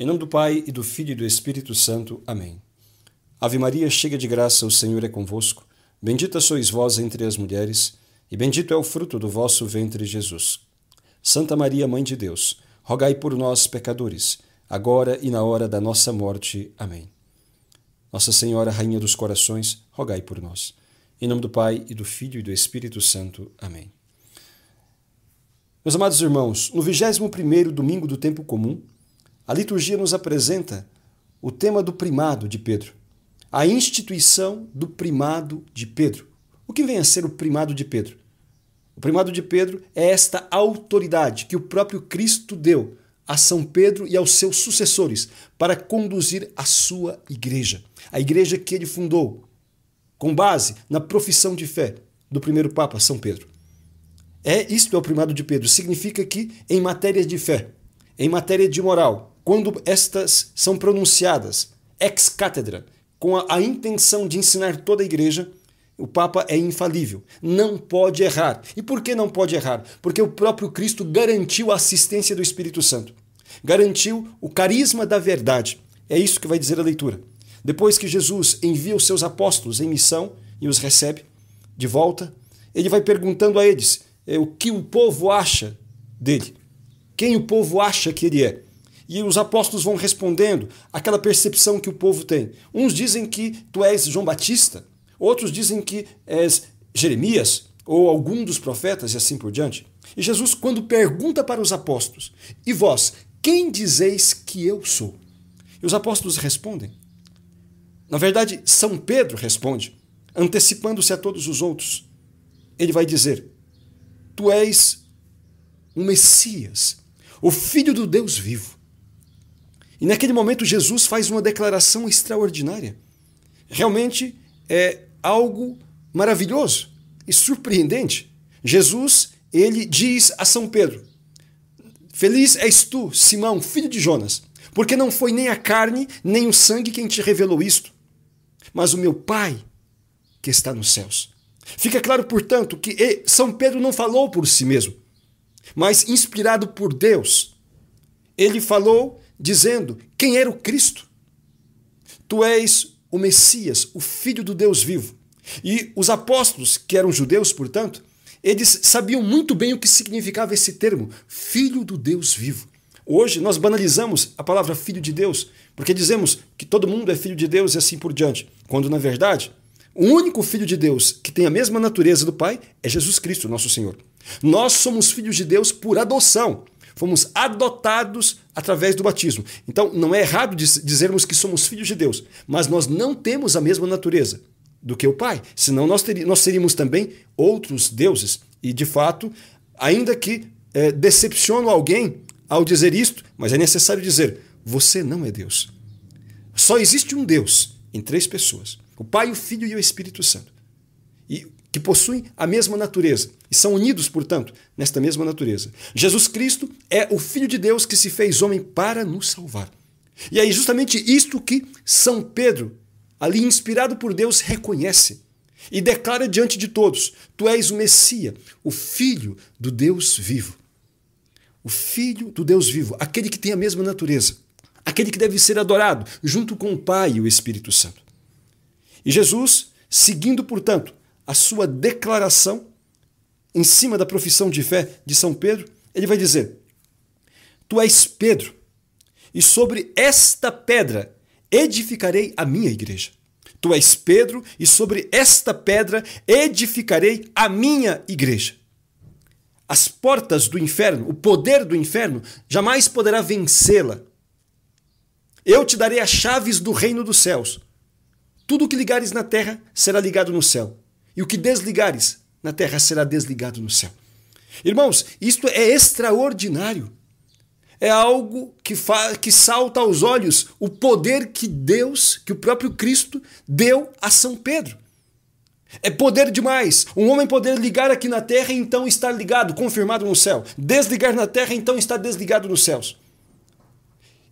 Em nome do Pai e do Filho e do Espírito Santo. Amém. Ave Maria, cheia de graça, o Senhor é convosco. Bendita sois vós entre as mulheres, e bendito é o fruto do vosso ventre, Jesus. Santa Maria, Mãe de Deus, rogai por nós, pecadores, agora e na hora da nossa morte. Amém. Nossa Senhora, Rainha dos Corações, rogai por nós. Em nome do Pai e do Filho e do Espírito Santo. Amém. Meus amados irmãos, no 21 primeiro domingo do tempo comum, a liturgia nos apresenta o tema do primado de Pedro, a instituição do primado de Pedro. O que vem a ser o primado de Pedro? O primado de Pedro é esta autoridade que o próprio Cristo deu a São Pedro e aos seus sucessores para conduzir a sua igreja, a igreja que ele fundou, com base na profissão de fé do primeiro Papa, São Pedro. É isto é o primado de Pedro. Significa que, em matéria de fé, em matéria de moral, quando estas são pronunciadas ex cátedra, com a, a intenção de ensinar toda a igreja, o Papa é infalível, não pode errar. E por que não pode errar? Porque o próprio Cristo garantiu a assistência do Espírito Santo, garantiu o carisma da verdade. É isso que vai dizer a leitura. Depois que Jesus envia os seus apóstolos em missão e os recebe de volta, ele vai perguntando a eles é, o que o povo acha dele, quem o povo acha que ele é. E os apóstolos vão respondendo aquela percepção que o povo tem. Uns dizem que tu és João Batista, outros dizem que és Jeremias ou algum dos profetas e assim por diante. E Jesus, quando pergunta para os apóstolos: E vós, quem dizeis que eu sou? E os apóstolos respondem. Na verdade, São Pedro responde, antecipando-se a todos os outros. Ele vai dizer: Tu és o Messias, o Filho do Deus vivo. E naquele momento Jesus faz uma declaração extraordinária. Realmente é algo maravilhoso e surpreendente. Jesus, ele diz a São Pedro: Feliz és tu, Simão, filho de Jonas, porque não foi nem a carne, nem o sangue quem te revelou isto, mas o meu Pai que está nos céus. Fica claro, portanto, que São Pedro não falou por si mesmo, mas inspirado por Deus. Ele falou dizendo quem era o Cristo. Tu és o Messias, o Filho do Deus vivo. E os apóstolos, que eram judeus, portanto, eles sabiam muito bem o que significava esse termo, Filho do Deus vivo. Hoje nós banalizamos a palavra filho de Deus, porque dizemos que todo mundo é filho de Deus e assim por diante, quando na verdade, o único filho de Deus que tem a mesma natureza do Pai é Jesus Cristo, nosso Senhor. Nós somos filhos de Deus por adoção. Fomos adotados através do batismo. Então, não é errado dizermos que somos filhos de Deus, mas nós não temos a mesma natureza do que o Pai, senão nós, nós seríamos também outros deuses. E, de fato, ainda que é, decepciono alguém ao dizer isto, mas é necessário dizer: você não é Deus. Só existe um Deus em três pessoas: o Pai, o Filho e o Espírito Santo. E que possuem a mesma natureza e são unidos, portanto, nesta mesma natureza. Jesus Cristo é o Filho de Deus que se fez homem para nos salvar. E é justamente isto que São Pedro, ali inspirado por Deus, reconhece e declara diante de todos: Tu és o Messias, o Filho do Deus vivo. O Filho do Deus vivo, aquele que tem a mesma natureza, aquele que deve ser adorado junto com o Pai e o Espírito Santo. E Jesus, seguindo, portanto, a sua declaração em cima da profissão de fé de São Pedro, ele vai dizer: Tu és Pedro, e sobre esta pedra edificarei a minha igreja. Tu és Pedro, e sobre esta pedra edificarei a minha igreja. As portas do inferno, o poder do inferno, jamais poderá vencê-la. Eu te darei as chaves do reino dos céus. Tudo o que ligares na terra será ligado no céu. E o que desligares na terra será desligado no céu. Irmãos, isto é extraordinário. É algo que, que salta aos olhos o poder que Deus, que o próprio Cristo, deu a São Pedro. É poder demais. Um homem poder ligar aqui na terra e então estar ligado, confirmado no céu. Desligar na terra e então estar desligado nos céus.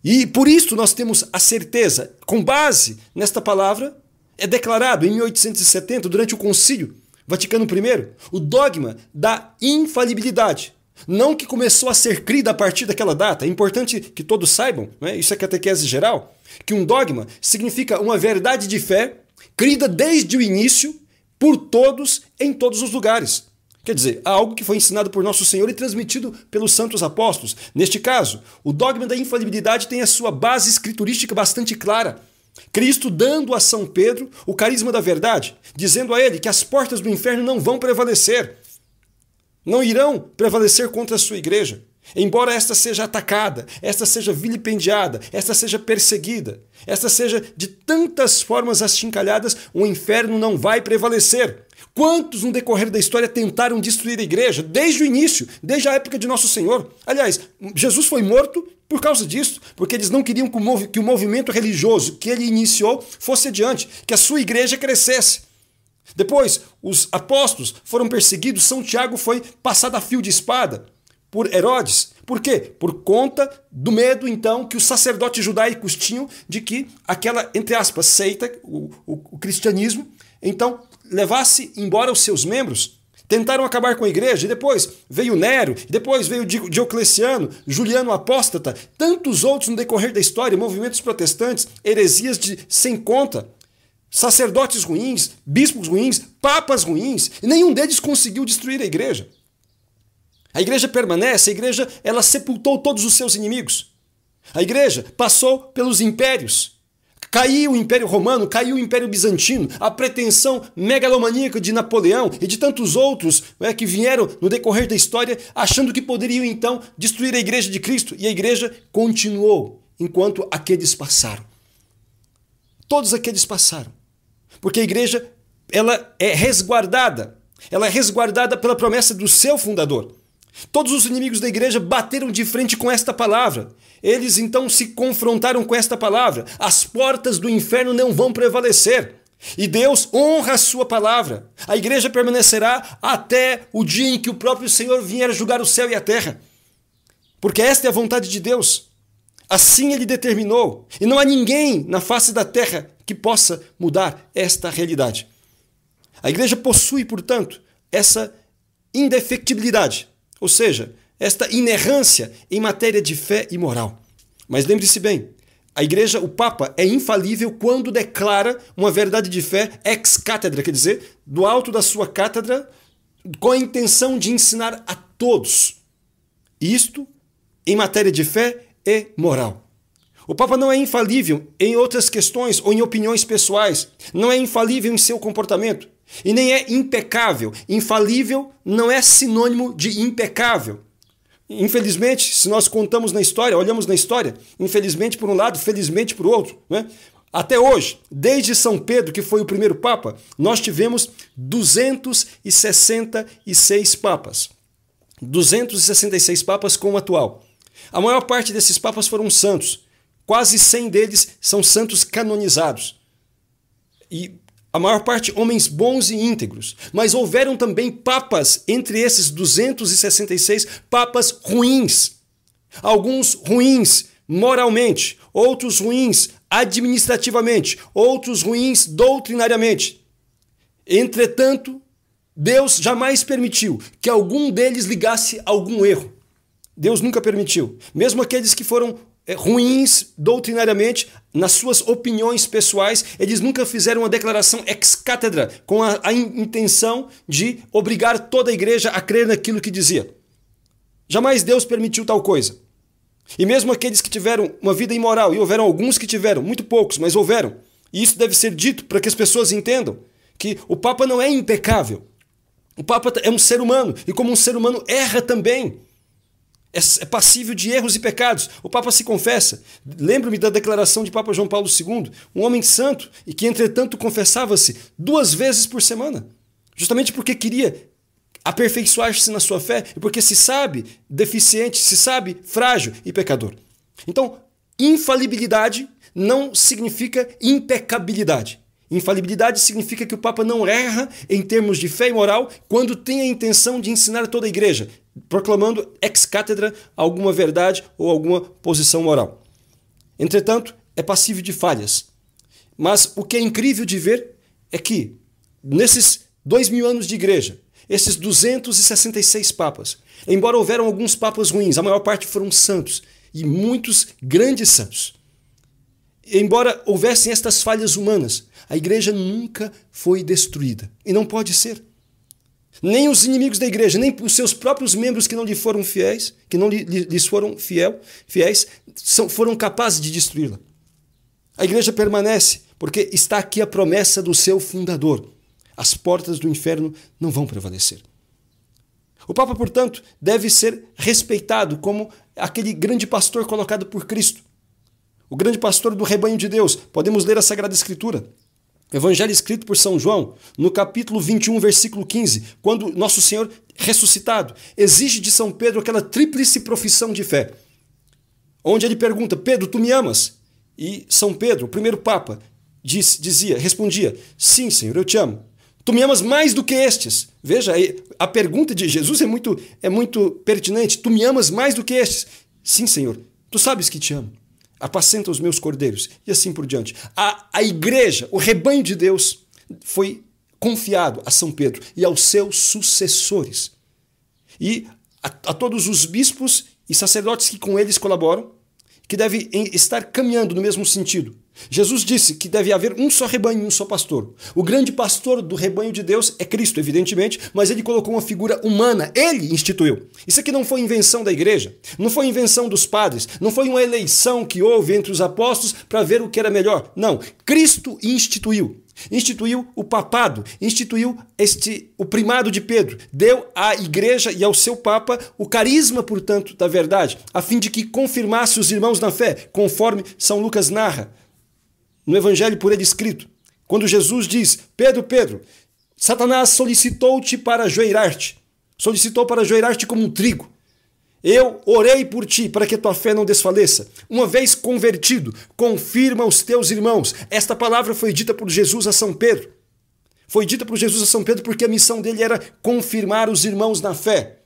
E por isso nós temos a certeza, com base nesta palavra, é declarado em 1870, durante o Concílio Vaticano I, o dogma da infalibilidade. Não que começou a ser crida a partir daquela data, é importante que todos saibam, né? isso é catequese geral, que um dogma significa uma verdade de fé crida desde o início por todos em todos os lugares. Quer dizer, algo que foi ensinado por Nosso Senhor e transmitido pelos santos apóstolos. Neste caso, o dogma da infalibilidade tem a sua base escriturística bastante clara Cristo dando a São Pedro o carisma da verdade, dizendo a ele que as portas do inferno não vão prevalecer, não irão prevalecer contra a sua igreja. Embora esta seja atacada, esta seja vilipendiada, esta seja perseguida, esta seja de tantas formas achincalhadas, o inferno não vai prevalecer. Quantos no decorrer da história tentaram destruir a igreja desde o início, desde a época de Nosso Senhor? Aliás, Jesus foi morto por causa disso, porque eles não queriam que o movimento religioso que ele iniciou fosse adiante, que a sua igreja crescesse. Depois, os apóstolos foram perseguidos, São Tiago foi passado a fio de espada por Herodes. Por quê? Por conta do medo, então, que os sacerdotes judaicos tinham de que aquela, entre aspas, seita, o, o, o cristianismo, então, levasse embora os seus membros Tentaram acabar com a igreja, e depois veio Nero, depois veio Diocleciano, Juliano Apóstata, tantos outros no decorrer da história, movimentos protestantes, heresias de sem conta, sacerdotes ruins, bispos ruins, papas ruins, e nenhum deles conseguiu destruir a igreja. A igreja permanece, a igreja ela sepultou todos os seus inimigos. A igreja passou pelos impérios, Caiu o Império Romano, caiu o Império Bizantino, a pretensão megalomaníaca de Napoleão e de tantos outros né, que vieram no decorrer da história achando que poderiam então destruir a Igreja de Cristo e a Igreja continuou enquanto aqueles passaram. Todos aqueles passaram, porque a Igreja ela é resguardada, ela é resguardada pela promessa do seu fundador. Todos os inimigos da igreja bateram de frente com esta palavra. Eles então se confrontaram com esta palavra. As portas do inferno não vão prevalecer. E Deus honra a sua palavra. A igreja permanecerá até o dia em que o próprio Senhor vier julgar o céu e a terra. Porque esta é a vontade de Deus. Assim ele determinou. E não há ninguém na face da terra que possa mudar esta realidade. A igreja possui, portanto, essa indefectibilidade ou seja, esta inerrância em matéria de fé e moral. Mas lembre-se bem, a igreja, o Papa, é infalível quando declara uma verdade de fé ex cátedra, quer dizer, do alto da sua cátedra, com a intenção de ensinar a todos. Isto em matéria de fé e moral. O Papa não é infalível em outras questões ou em opiniões pessoais, não é infalível em seu comportamento. E nem é impecável. Infalível não é sinônimo de impecável. Infelizmente, se nós contamos na história, olhamos na história, infelizmente por um lado, felizmente por outro, né? Até hoje, desde São Pedro, que foi o primeiro papa, nós tivemos 266 papas. 266 papas com o atual. A maior parte desses papas foram santos. Quase 100 deles são santos canonizados. E a maior parte homens bons e íntegros, mas houveram também papas entre esses 266 papas ruins. Alguns ruins moralmente, outros ruins administrativamente, outros ruins doutrinariamente. Entretanto, Deus jamais permitiu que algum deles ligasse algum erro. Deus nunca permitiu. Mesmo aqueles que foram eh, ruins doutrinariamente, nas suas opiniões pessoais, eles nunca fizeram uma declaração ex cátedra com a, a intenção de obrigar toda a igreja a crer naquilo que dizia. Jamais Deus permitiu tal coisa. E mesmo aqueles que tiveram uma vida imoral, e houveram alguns que tiveram, muito poucos, mas houveram, e isso deve ser dito para que as pessoas entendam que o Papa não é impecável. O Papa é um ser humano e, como um ser humano, erra também. É, é passível de erros e pecados. O Papa se confessa. Lembro-me da declaração de Papa João Paulo II, um homem santo e que, entretanto, confessava-se duas vezes por semana, justamente porque queria aperfeiçoar-se na sua fé e porque se sabe deficiente, se sabe frágil e pecador. Então, infalibilidade não significa impecabilidade. Infalibilidade significa que o Papa não erra em termos de fé e moral quando tem a intenção de ensinar toda a igreja proclamando ex cátedra alguma verdade ou alguma posição moral. Entretanto, é passivo de falhas. Mas o que é incrível de ver é que, nesses dois mil anos de igreja, esses 266 papas, embora houveram alguns papas ruins, a maior parte foram santos, e muitos grandes santos. Embora houvessem estas falhas humanas, a igreja nunca foi destruída. E não pode ser nem os inimigos da igreja, nem os seus próprios membros que não lhe foram fiéis, que não lhes foram fiel, fiéis, são, foram capazes de destruí-la. A igreja permanece, porque está aqui a promessa do seu fundador. As portas do inferno não vão prevalecer. O Papa, portanto, deve ser respeitado como aquele grande pastor colocado por Cristo, o grande pastor do rebanho de Deus. Podemos ler a Sagrada Escritura. Evangelho escrito por São João, no capítulo 21, versículo 15, quando Nosso Senhor ressuscitado exige de São Pedro aquela tríplice profissão de fé, onde ele pergunta: Pedro, tu me amas? E São Pedro, o primeiro Papa, diz, dizia, respondia: Sim, Senhor, eu te amo. Tu me amas mais do que estes. Veja, a pergunta de Jesus é muito, é muito pertinente. Tu me amas mais do que estes. Sim, Senhor, tu sabes que te amo apacenta os meus cordeiros, e assim por diante. A, a igreja, o rebanho de Deus, foi confiado a São Pedro e aos seus sucessores. E a, a todos os bispos e sacerdotes que com eles colaboram, que devem estar caminhando no mesmo sentido, Jesus disse que deve haver um só rebanho, um só pastor. O grande pastor do rebanho de Deus é Cristo, evidentemente, mas ele colocou uma figura humana, ele instituiu. Isso aqui não foi invenção da igreja, não foi invenção dos padres, não foi uma eleição que houve entre os apóstolos para ver o que era melhor. Não, Cristo instituiu. Instituiu o papado, instituiu este o primado de Pedro, deu à igreja e ao seu papa o carisma, portanto, da verdade, a fim de que confirmasse os irmãos na fé, conforme São Lucas narra no evangelho por ele escrito, quando Jesus diz: Pedro, Pedro, Satanás solicitou-te para ajoelhar-te, solicitou para ajoelhar-te como um trigo. Eu orei por ti para que tua fé não desfaleça. Uma vez convertido, confirma os teus irmãos. Esta palavra foi dita por Jesus a São Pedro. Foi dita por Jesus a São Pedro porque a missão dele era confirmar os irmãos na fé,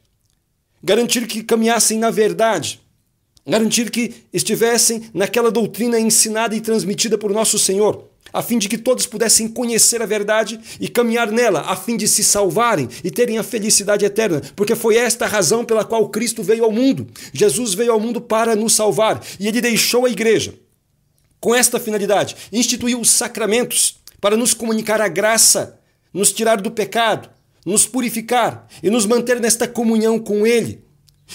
garantir que caminhassem na verdade garantir que estivessem naquela doutrina ensinada e transmitida por nosso Senhor, a fim de que todos pudessem conhecer a verdade e caminhar nela, a fim de se salvarem e terem a felicidade eterna, porque foi esta a razão pela qual Cristo veio ao mundo. Jesus veio ao mundo para nos salvar e ele deixou a igreja. Com esta finalidade, instituiu os sacramentos para nos comunicar a graça, nos tirar do pecado, nos purificar e nos manter nesta comunhão com ele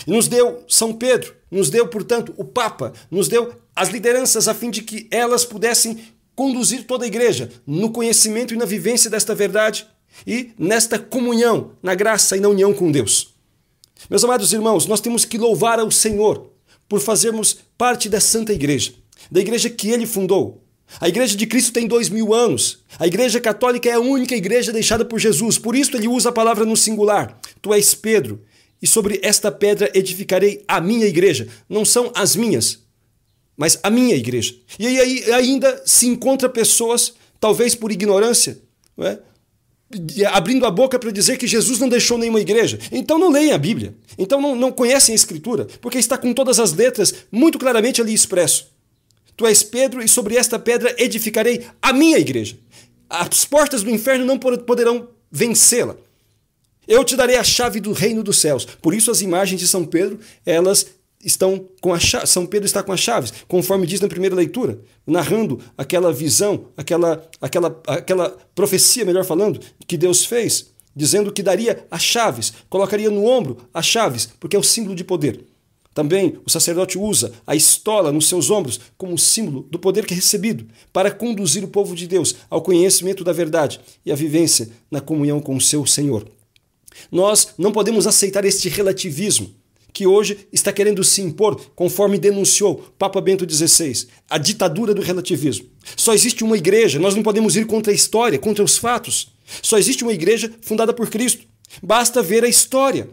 e nos deu São Pedro, nos deu, portanto, o Papa, nos deu as lideranças a fim de que elas pudessem conduzir toda a igreja no conhecimento e na vivência desta verdade e nesta comunhão, na graça e na união com Deus. Meus amados irmãos, nós temos que louvar ao Senhor por fazermos parte da Santa Igreja, da igreja que ele fundou. A igreja de Cristo tem dois mil anos. A igreja católica é a única igreja deixada por Jesus, por isso ele usa a palavra no singular. Tu és Pedro, e sobre esta pedra edificarei a minha igreja. Não são as minhas, mas a minha igreja. E aí ainda se encontra pessoas, talvez por ignorância, não é? abrindo a boca para dizer que Jesus não deixou nenhuma igreja. Então não leem a Bíblia. Então não, não conhecem a Escritura, porque está com todas as letras muito claramente ali expresso. Tu és Pedro e sobre esta pedra edificarei a minha igreja. As portas do inferno não poderão vencê-la. Eu te darei a chave do reino dos céus. Por isso as imagens de São Pedro, elas estão com a chave, São Pedro está com as chaves, conforme diz na primeira leitura, narrando aquela visão, aquela aquela aquela profecia, melhor falando, que Deus fez, dizendo que daria as chaves, colocaria no ombro as chaves, porque é o símbolo de poder. Também o sacerdote usa a estola nos seus ombros como símbolo do poder que é recebido para conduzir o povo de Deus ao conhecimento da verdade e à vivência na comunhão com o seu Senhor. Nós não podemos aceitar este relativismo que hoje está querendo se impor, conforme denunciou Papa Bento XVI, a ditadura do relativismo. Só existe uma igreja, nós não podemos ir contra a história, contra os fatos. Só existe uma igreja fundada por Cristo. Basta ver a história.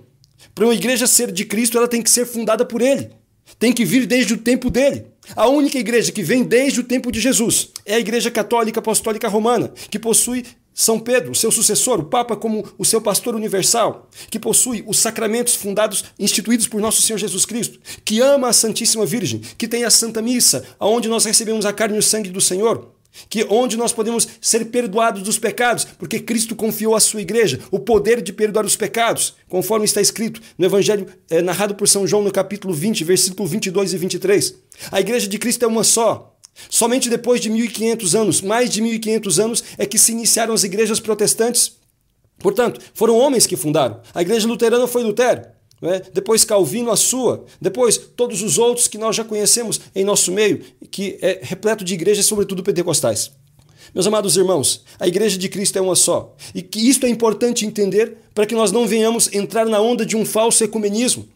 Para uma igreja ser de Cristo, ela tem que ser fundada por Ele. Tem que vir desde o tempo dele. A única igreja que vem desde o tempo de Jesus é a Igreja Católica Apostólica Romana, que possui são Pedro, seu sucessor, o Papa, como o seu pastor universal, que possui os sacramentos fundados, instituídos por nosso Senhor Jesus Cristo, que ama a Santíssima Virgem, que tem a Santa Missa, aonde nós recebemos a carne e o sangue do Senhor, que onde nós podemos ser perdoados dos pecados, porque Cristo confiou à sua igreja o poder de perdoar os pecados, conforme está escrito no evangelho é, narrado por São João no capítulo 20, versículo 22 e 23. A igreja de Cristo é uma só, Somente depois de 1500 anos, mais de 1500 anos, é que se iniciaram as igrejas protestantes. Portanto, foram homens que fundaram. A igreja luterana foi Lutero, é? depois Calvino a sua, depois todos os outros que nós já conhecemos em nosso meio, que é repleto de igrejas, sobretudo pentecostais. Meus amados irmãos, a igreja de Cristo é uma só. E que isto é importante entender para que nós não venhamos entrar na onda de um falso ecumenismo.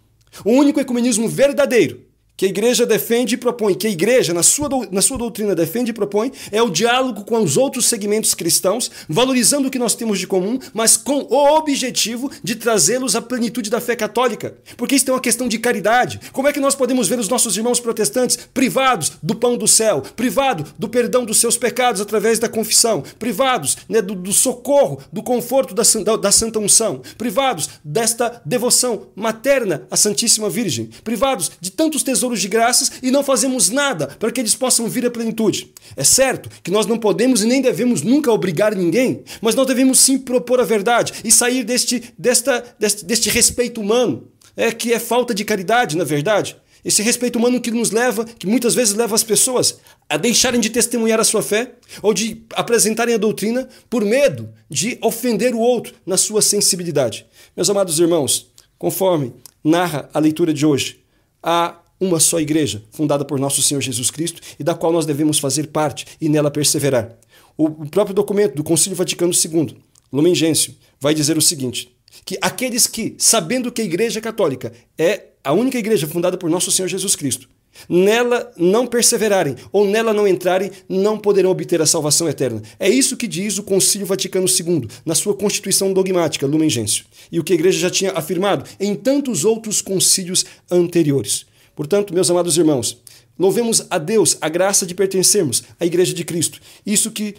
O único ecumenismo verdadeiro que a igreja defende e propõe, que a igreja, na sua, na sua doutrina, defende e propõe, é o diálogo com os outros segmentos cristãos, valorizando o que nós temos de comum, mas com o objetivo de trazê-los à plenitude da fé católica. Porque isso é uma questão de caridade. Como é que nós podemos ver os nossos irmãos protestantes privados do pão do céu, privados do perdão dos seus pecados através da confissão, privados né, do, do, socorro, do conforto da, da, da Santa Unção, privados desta devoção materna à Santíssima Virgem, privados de tantos tesouros tesouros de graças e não fazemos nada para que eles possam vir à plenitude. É certo que nós não podemos e nem devemos nunca obrigar ninguém, mas nós devemos sim propor a verdade e sair deste, desta, deste, deste respeito humano, é que é falta de caridade, na verdade. Esse respeito humano que nos leva, que muitas vezes leva as pessoas a deixarem de testemunhar a sua fé ou de apresentarem a doutrina por medo de ofender o outro na sua sensibilidade. Meus amados irmãos, conforme narra a leitura de hoje, a uma só igreja, fundada por nosso Senhor Jesus Cristo e da qual nós devemos fazer parte e nela perseverar. O próprio documento do Concílio Vaticano II, Lumen Gentium, vai dizer o seguinte: que aqueles que, sabendo que a Igreja Católica é a única igreja fundada por nosso Senhor Jesus Cristo, nela não perseverarem ou nela não entrarem, não poderão obter a salvação eterna. É isso que diz o Concílio Vaticano II na sua Constituição dogmática, Lumen Gentium, e o que a igreja já tinha afirmado em tantos outros concílios anteriores. Portanto, meus amados irmãos, louvemos a Deus a graça de pertencermos à Igreja de Cristo. Isso que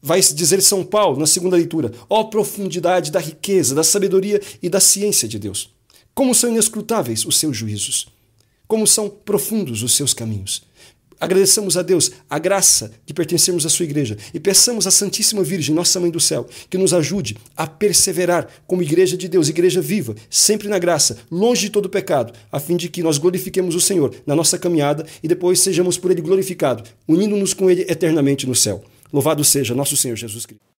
vai dizer São Paulo na segunda leitura: ó oh, profundidade da riqueza, da sabedoria e da ciência de Deus! Como são inescrutáveis os seus juízos! Como são profundos os seus caminhos! Agradecemos a Deus a graça de pertencermos à sua igreja e peçamos à Santíssima Virgem, nossa Mãe do Céu, que nos ajude a perseverar como igreja de Deus, igreja viva, sempre na graça, longe de todo pecado, a fim de que nós glorifiquemos o Senhor na nossa caminhada e depois sejamos por Ele glorificados, unindo-nos com Ele eternamente no céu. Louvado seja nosso Senhor Jesus Cristo.